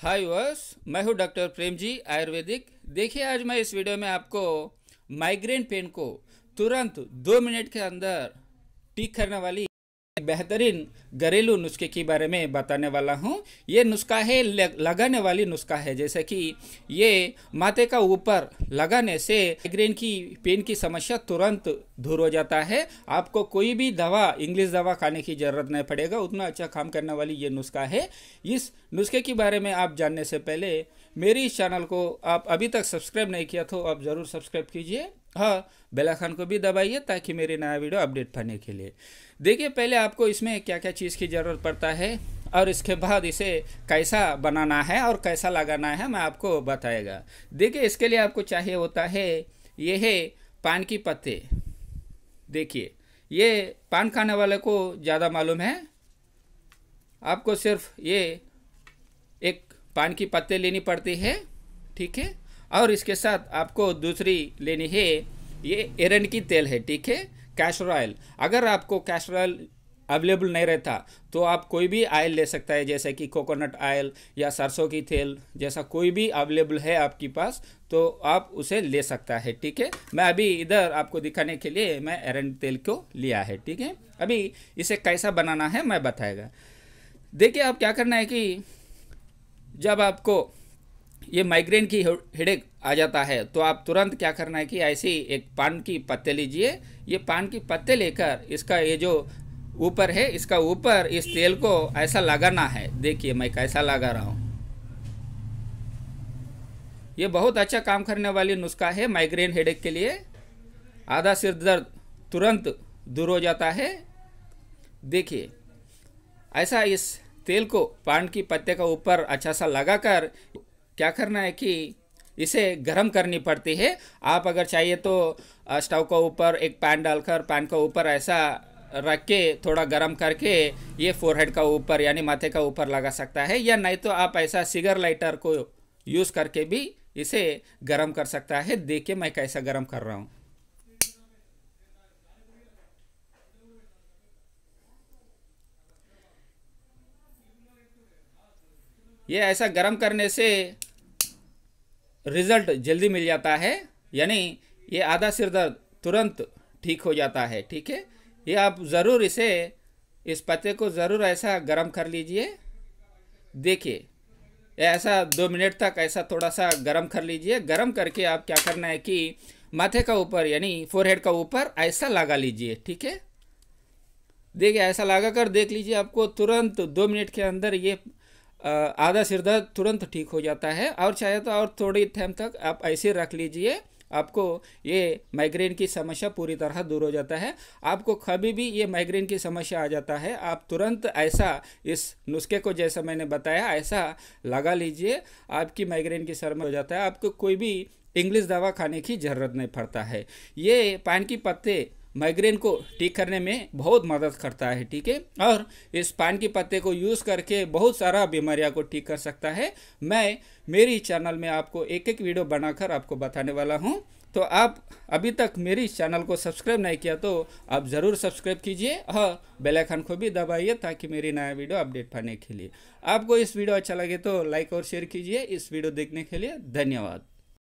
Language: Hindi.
हाय वर्स मैं हूं डॉक्टर प्रेम जी आयुर्वेदिक देखिए आज मैं इस वीडियो में आपको माइग्रेन पेन को तुरंत दो मिनट के अंदर ठीक करने वाली बेहतरीन घरेलू नुस्खे के बारे में बताने वाला हूँ ये नुस्खा है लगाने वाली नुस्खा है जैसे कि ये माथे का ऊपर लगाने से माइग्रेन की पेन की समस्या तुरंत दूर हो जाता है आपको कोई भी दवा इंग्लिश दवा खाने की ज़रूरत नहीं पड़ेगा उतना अच्छा काम करने वाली ये नुस्खा है इस नुस्खे के बारे में आप जानने से पहले मेरी इस चैनल को आप अभी तक सब्सक्राइब नहीं किया तो आप ज़रूर सब्सक्राइब कीजिए हाँ बेला खान को भी दबाइए ताकि मेरे नया वीडियो अपडेट पाने के लिए देखिए पहले आपको इसमें क्या क्या चीज़ की ज़रूरत पड़ता है और इसके बाद इसे कैसा बनाना है और कैसा लगाना है मैं आपको बताएगा देखिए इसके लिए आपको चाहिए होता है ये है पान की पत्ते देखिए ये पान खाने वाले को ज़्यादा मालूम है आपको सिर्फ ये एक पान की पत्ते लेनी पड़ती है ठीक है और इसके साथ आपको दूसरी लेनी है ये एरन की तेल है ठीक है कैस्टर ऑयल अगर आपको कैस्टर ऑयल अवेलेबल नहीं रहता तो आप कोई भी आयल ले सकता है जैसे कि कोकोनट ऑयल या सरसों की तेल जैसा कोई भी अवेलेबल है आपके पास तो आप उसे ले सकता है ठीक है मैं अभी इधर आपको दिखाने के लिए मैं एरन तेल को लिया है ठीक है अभी इसे कैसा बनाना है मैं बताएगा देखिए आप क्या करना है कि जब आपको ये माइग्रेन की हेडेक आ जाता है तो आप तुरंत क्या करना है कि ऐसे ही एक पान की पत्ते लीजिए ये पान की पत्ते लेकर इसका ये जो ऊपर है इसका ऊपर इस तेल को ऐसा लगाना है देखिए मैं कैसा लगा रहा हूँ ये बहुत अच्छा काम करने वाली नुस्खा है माइग्रेन हेडेक के लिए आधा सिर दर्द तुरंत दूर हो जाता है देखिए ऐसा इस तेल को पान की पत्ते का ऊपर अच्छा सा लगाकर क्या करना है कि इसे गर्म करनी पड़ती है आप अगर चाहिए तो स्टव के ऊपर एक पैन डालकर पैन के ऊपर ऐसा रख के थोड़ा गर्म करके ये फोरहेड का ऊपर यानी माथे का ऊपर लगा सकता है या नहीं तो आप ऐसा सिगर लाइटर को यूज़ करके भी इसे गर्म कर सकता है देखिए मैं कैसा गर्म कर रहा हूँ ये ऐसा गर्म करने से रिजल्ट जल्दी मिल जाता है यानी ये आधा सिर दर्द तुरंत ठीक हो जाता है ठीक है ये आप ज़रूर इसे इस पत्ते को ज़रूर ऐसा गर्म कर लीजिए देखिए ऐसा दो मिनट तक ऐसा थोड़ा सा गर्म कर लीजिए गर्म करके आप क्या करना है कि माथे का ऊपर यानी फोरहेड का ऊपर ऐसा लगा लीजिए ठीक है देखिए ऐसा लगा कर देख लीजिए आपको तुरंत दो मिनट के अंदर ये आधा सिरदर्द तुरंत ठीक हो जाता है और चाहे तो और थोड़ी टाइम तक आप ऐसे रख लीजिए आपको ये माइग्रेन की समस्या पूरी तरह दूर हो जाता है आपको कभी भी ये माइग्रेन की समस्या आ जाता है आप तुरंत ऐसा इस नुस्खे को जैसा मैंने बताया ऐसा लगा लीजिए आपकी माइग्रेन की शर्म हो जाता है आपको कोई भी इंग्लिश दवा खाने की ज़रूरत नहीं पड़ता है ये पान की पत्ते माइग्रेन को ठीक करने में बहुत मदद करता है ठीक है और इस पान के पत्ते को यूज़ करके बहुत सारा बीमारियाँ को ठीक कर सकता है मैं मेरी चैनल में आपको एक एक वीडियो बनाकर आपको बताने वाला हूँ तो आप अभी तक मेरी चैनल को सब्सक्राइब नहीं किया तो आप ज़रूर सब्सक्राइब कीजिए और बेल आइकन को भी दबाइए ताकि मेरी नया वीडियो अपडेट पाने के लिए आपको इस वीडियो अच्छा लगे तो लाइक और शेयर कीजिए इस वीडियो देखने के लिए धन्यवाद